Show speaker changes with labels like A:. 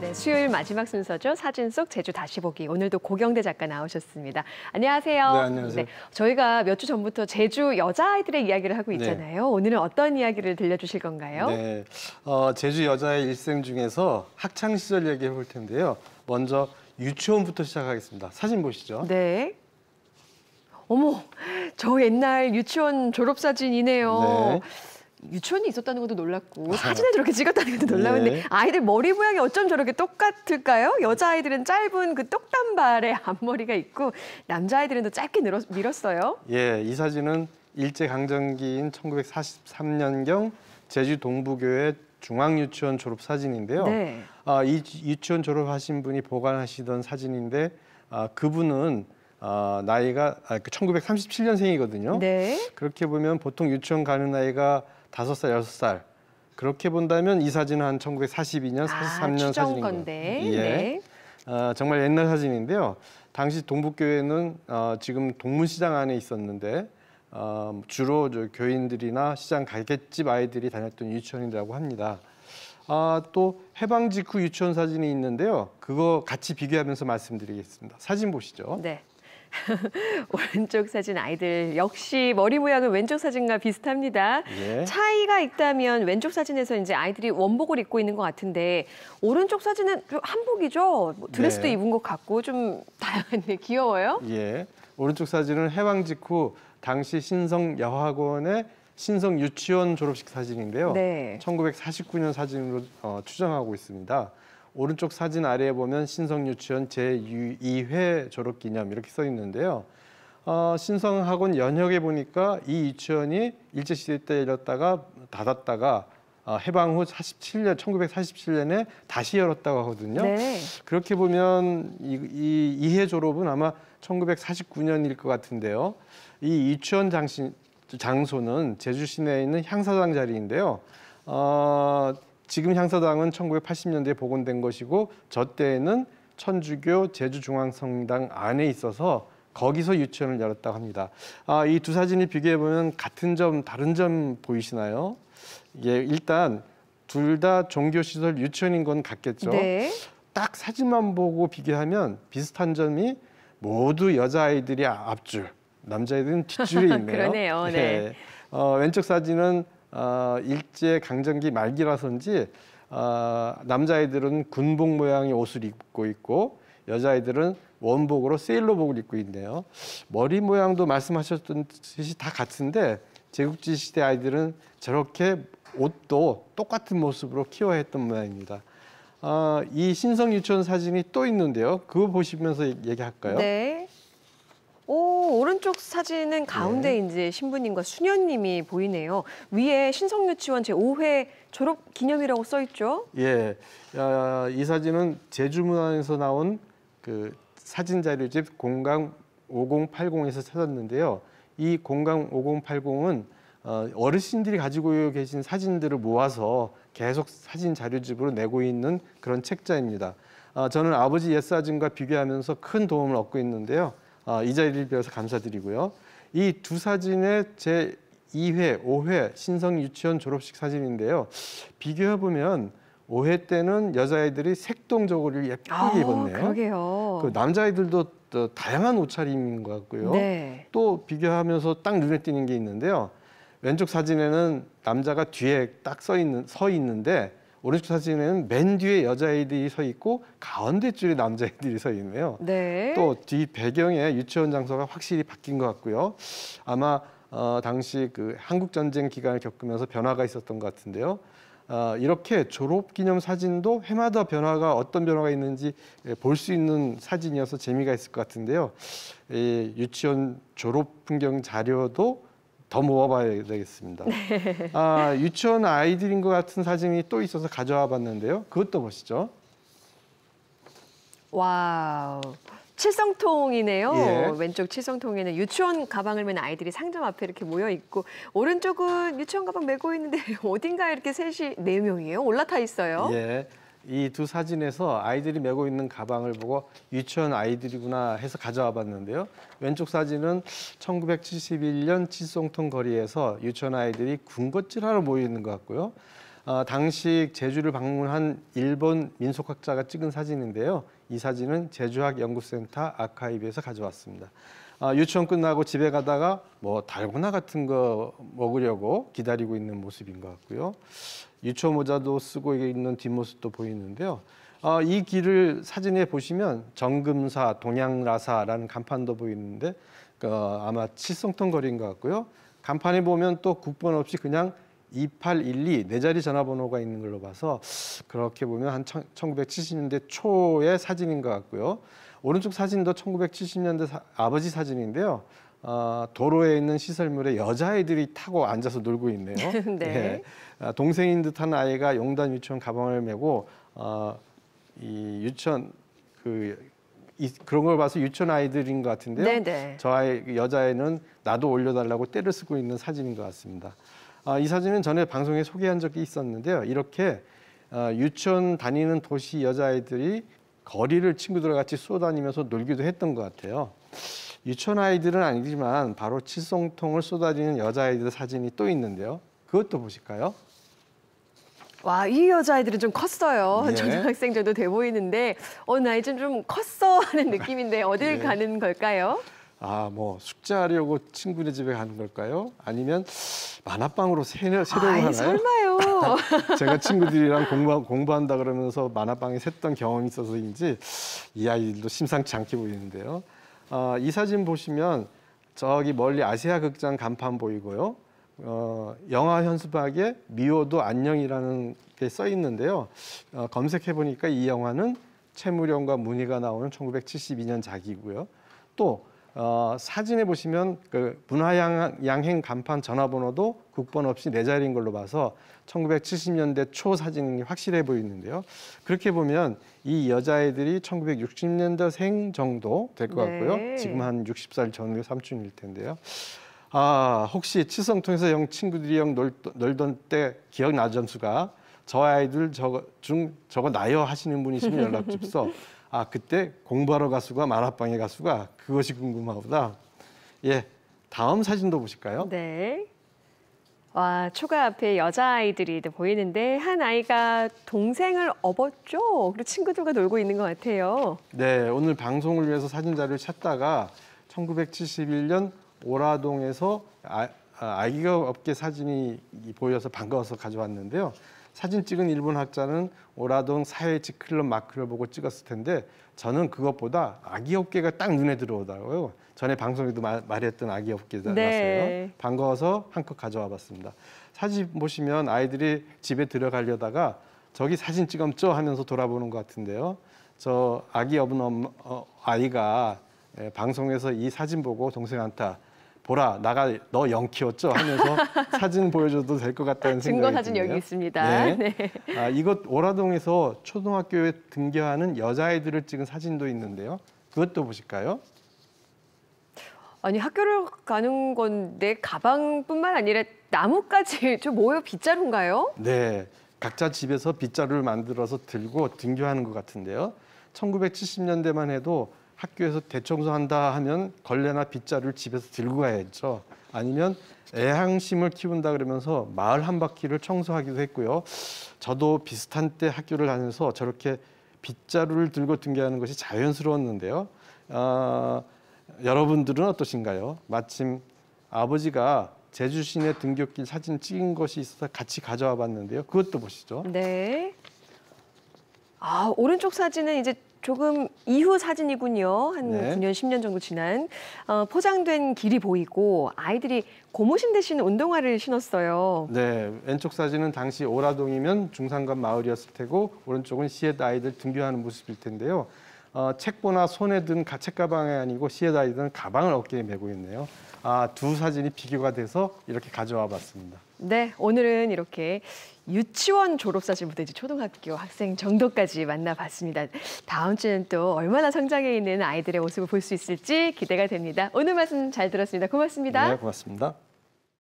A: 네, 수요일 마지막 순서죠. 사진 속 제주 다시 보기. 오늘도 고경대 작가 나오셨습니다. 안녕하세요. 네, 안녕하세요. 네, 저희가 몇 주 전부터 제주 여자아이들의 이야기를 하고 네. 있잖아요. 네. 오늘은 어떤 이야기를 들려주실 건가요?
B: 네, 어, 제주 여자의 일생 중에서 학창 시절 얘기해 볼 텐데요. 먼저 유치원부터 시작하겠습니다. 사진 보시죠.
A: 네. 어머, 저 옛날 유치원 졸업사진이네요. 네. 유치원이 있었다는 것도 놀랐고 아. 사진을 저렇게 찍었다는 것도 놀라운데 네. 아이들 머리 모양이 어쩜 저렇게 똑같을까요? 여자아이들은 짧은 그 똑단발의 앞머리가 있고 남자아이들은 더 짧게 늘어 밀었어요.
B: 예, 이 사진은 일제강점기인 1943년경 제주 동부교회 중앙유치원 졸업 사진인데요. 네. 아, 이 유치원 졸업하신 분이 보관하시던 사진인데 아, 그분은 아, 나이가 아, 1937년생이거든요. 그 네. 그렇게 보면 보통 유치원 가는 나이가 다섯 살 여섯 살 그렇게 본다면 이 사진은 한 1942년, 43년 아, 사진인 건데. 예요 예. 네. 어, 정말 옛날 사진인데요. 당시 동북교회는 어, 지금 동문시장 안에 있었는데 어, 주로 저 교인들이나 시장 갈갯집 아이들이 다녔던 유치원이라고 합니다. 아, 또 해방 직후 유치원 사진이 있는데요. 그거 같이 비교하면서 말씀드리겠습니다. 사진 보시죠. 네.
A: 오른쪽 사진 아이들 역시 머리 모양은 왼쪽 사진과 비슷합니다. 예. 차이가 있다면 왼쪽 사진에서 이제 아이들이 원복을 입고 있는 것 같은데 오른쪽 사진은 한복이죠. 뭐 드레스도 예. 입은 것 같고 좀 다양한데 귀여워요.
B: 예. 오른쪽 사진은 해방 직후 당시 신성 여학원의 신성 유치원 졸업식 사진인데요. 네. 1949년 사진으로 어, 추정하고 있습니다. 오른쪽 사진 아래에 보면 신성유치원 제2회 졸업기념 이렇게 써 있는데요. 어, 신성학원 연혁에 보니까 이 유치원이 일제시대 때 열렸다가 닫았다가 어, 해방 후 47년, 1947년에 다시 열었다고 하거든요. 네. 그렇게 보면 이, 이 이해 졸업은 아마 1949년일 것 같은데요. 이 유치원 장신, 장소는 제주 시내에 있는 향사장 자리인데요. 어, 지금 향서당은 1980년대에 복원된 것이고 저 때에는 천주교 제주중앙성당 안에 있어서 거기서 유치원을 열었다고 합니다. 아, 이 두 사진이 비교해 보면 같은 점, 다른 점 보이시나요? 예, 일단 둘 다 종교시설 유치원인 건 같겠죠. 네. 딱 사진만 보고 비교하면 비슷한 점이 모두 여자아이들이 앞줄, 남자아이들은 뒷줄에 있네요. 그러네요. 네. 예. 어, 왼쪽 사진은 어, 일제 강점기 말기라서인지 어, 남자아이들은 군복 모양의 옷을 입고 있고 여자아이들은 원복으로 세일러복을 입고 있네요. 머리 모양도 말씀하셨던 듯이 다 같은데 제국주의 시대 아이들은 저렇게 옷도 똑같은 모습으로 키워 했던 모양입니다. 어, 이 신성 유치원 사진이 또 있는데요. 그거 보시면서 얘기할까요? 네.
A: 오, 오른쪽 사진은 가운데 네. 이제 신부님과 수녀님이 보이네요. 위에 신성유치원 제5회 졸업 기념이라고 써 있죠?
B: 예. 아, 이 사진은 제주문화에서 나온 그 사진 자료집 공강 5080에서 찾았는데요. 이 공강 5080은 어, 어르신들이 가지고 계신 사진들을 모아서 계속 사진 자료집으로 내고 있는 그런 책자입니다. 아, 저는 아버지 옛 사진과 비교하면서 큰 도움을 얻고 있는데요. 아, 이 자리를 빌어서 감사드리고요. 이 두 사진의 제 2회, 5회 신성 유치원 졸업식 사진인데요. 비교해보면 5회 때는 여자아이들이 색동적으로 예쁘게 아, 입었네요.
A: 그러게요. 그
B: 남자아이들도 또 다양한 옷차림인 것 같고요. 네. 또 비교하면서 딱 눈에 띄는 게 있는데요. 왼쪽 사진에는 남자가 뒤에 딱 서 있는, 서 있는데 오른쪽 사진에는 맨 뒤에 여자아이들이 서 있고 가운데 줄에 남자아이들이 서 있네요.
A: 네. 또
B: 뒤 배경에 유치원 장소가 확실히 바뀐 것 같고요. 아마 어, 당시 그 한국 전쟁 기간을 겪으면서 변화가 있었던 것 같은데요. 어, 이렇게 졸업 기념 사진도 해마다 변화가 어떤 변화가 있는지 예, 볼수 있는 사진이어서 재미가 있을 것 같은데요. 이 유치원 졸업 풍경 자료도 더 모아봐야 되겠습니다.
A: 네.
B: 아, 유치원 아이들인 것 같은 사진이 또 있어서 가져와 봤는데요. 그것도 보시죠.
A: 와우. 칠성통이네요. 예. 왼쪽 칠성통에는 유치원 가방을 맨 아이들이 상점 앞에 이렇게 모여 있고 오른쪽은 유치원 가방 메고 있는데 어딘가 에 이렇게 셋이 네 명이에요. 올라타 있어요.
B: 예. 이두 사진에서 아이들이 메고 있는 가방을 보고 유치원 아이들이구나 해서 가져와 봤는데요. 왼쪽 사진은 1971년 칠송통 거리에서 유치원 아이들이 군것질하러 모여 있는 것 같고요. 어, 당시 제주를 방문한 일본 민속학자가 찍은 사진인데요. 이 사진은 제주학연구센터 아카이브에서 가져왔습니다. 어, 유치원 끝나고 집에 가다가 뭐 달고나 같은 거 먹으려고 기다리고 있는 모습인 것 같고요. 유치원 모자도 쓰고 있는 뒷모습도 보이는데요. 어, 이 길을 사진에 보시면 정금사, 동양라사라는 간판도 보이는데 어, 아마 칠성통 거리인 것 같고요. 간판에 보면 또 국번 없이 그냥 2812, 네 자리 전화번호가 있는 걸로 봐서 그렇게 보면 한 1970년대 초의 사진인 것 같고요. 오른쪽 사진도 1970년대 사, 아버지 사진인데요. 어, 도로에 있는 시설물에 여자아이들이 타고 앉아서 놀고 있네요. 네. 네. 동생인 듯한 아이가 용단 유치원 가방을 메고 어, 이 유치원 그 이, 그런 걸 봐서 유치원 아이들인 것 같은데요. 네네. 네. 저 아이 그 여자애는 나도 올려달라고 때를 쓰고 있는 사진인 것 같습니다. 아, 이 사진은 전에 방송에 소개한 적이 있었는데요. 이렇게 어, 유치원 다니는 도시 여자아이들이 거리를 친구들 같이 쏘다니면서 놀기도 했던 것 같아요. 유치원 아이들은 아니지만 바로 칫성통을 쏟아지는 여자아이들 사진이 또 있는데요. 그것도 보실까요?
A: 와, 이 여자아이들은 좀 컸어요. 예. 초등학생 정도 돼 보이는데 어느 아이 좀 컸어 하는 느낌인데 어딜 예. 가는 걸까요?
B: 아, 뭐 숙제하려고 친구네 집에 가는 걸까요? 아니면 만화방으로 새려새려고 하나요? 설마요. 제가 친구들이랑 공부, 공부한다 그러면서 만화방에 샜던 경험이 있어서인지 이 아이들도 심상치 않게 보이는데요. 아, 이 사진 보시면 저기 멀리 아시아 극장 간판 보이고요. 어, 영화 현수막에 미워도 안녕이라는 게 써 있는데요. 어, 검색해 보니까 이 영화는 채무령과 문희가 나오는 1972년 작이고요. 또 어, 사진에 보시면 그 문화양행 간판 전화번호도 국번 없이 네 자리인 걸로 봐서 1970년대 초 사진이 확실해 보이는데요. 그렇게 보면 이 여자애들이 1960년대생 정도 될 것 같고요. 네. 지금 한 60살 전후 삼촌일 텐데요. 아, 혹시 치성통해서영 친구들이 영 놀, 놀던 때 기억나 점수가 저 아이들 저거 중 저거 나요 하시는 분이시면 연락 주소 십 아 그때 공부하러 가수가 만화방에 가수가 그것이 궁금하구나. 예, 다음 사진도 보실까요?
A: 네. 와, 초가 앞에 여자아이들이 보이는데 한 아이가 동생을 업었죠? 그리고 친구들과 놀고 있는 것 같아요.
B: 네, 오늘 방송을 위해서 사진 자료를 찾다가 1971년 오라동에서 아, 아 아기가 업계 사진이 보여서 반가워서 가져왔는데요. 사진 찍은 일본 학자는 오라동 사회 지클럽 마크를 보고 찍었을 텐데 저는 그것보다 아기 어깨가 딱 눈에 들어오더라고요. 전에 방송에도 말, 말했던 아기 어깨잖아요. 네. 반가워서 한 컷 가져와 봤습니다. 사진 보시면 아이들이 집에 들어가려다가 저기 사진 찍었죠 하면서 돌아보는 것 같은데요. 저 아기 어분 어, 아이가 예, 방송에서 이 사진 보고 동생한테 보라 나가 너 영 키웠죠 하면서 사진 보여줘도 될 것 같다는 생각이 증거 사진 여기 있습니다. 네. 네. 아, 이곳 오라동에서 초등학교에 등교하는 여자아이들을 찍은 사진도 있는데요. 그것도 보실까요?
A: 아니 학교를 가는 건데 가방뿐만 아니라 나뭇가지 저 뭐요 빗자루인가요?
B: 네. 각자 집에서 빗자루를 만들어서 들고 등교하는 것 같은데요. 1970년대만 해도 학교에서 대청소한다 하면 걸레나 빗자루를 집에서 들고 가야죠. 아니면 애향심을 키운다 그러면서 마을 한 바퀴를 청소하기도 했고요. 저도 비슷한 때 학교를 다녀서 저렇게 빗자루를 들고 등교하는 것이 자연스러웠는데요. 아, 여러분들은 어떠신가요? 마침 아버지가 제주 시내 등굣길 사진 찍은 것이 있어서 같이 가져와 봤는데요. 그것도 보시죠.
A: 네. 아, 오른쪽 사진은 이제 조금 이후 사진이군요. 한 네. 9년, 10년 정도 지난. 어, 포장된 길이 보이고 아이들이 고무신 대신 운동화를 신었어요.
B: 네, 왼쪽 사진은 당시 오라동이면 중산간 마을이었을 테고 오른쪽은 시에 아이들 등교하는 모습일 텐데요. 어, 책보나 손에 든 가책 가방이 아니고 시에달리던 가방을 어깨에 메고 있네요. 아, 두 사진이 비교가 돼서 이렇게 가져와 봤습니다.
A: 네, 오늘은 이렇게 유치원 졸업사진부터 이제 초등학교 학생 정도까지 만나봤습니다. 다음 주는 에또 얼마나 성장해 있는 아이들의 모습을 볼 수 있을지 기대가 됩니다. 오늘 말씀 잘 들었습니다. 고맙습니다. 네,
B: 고맙습니다.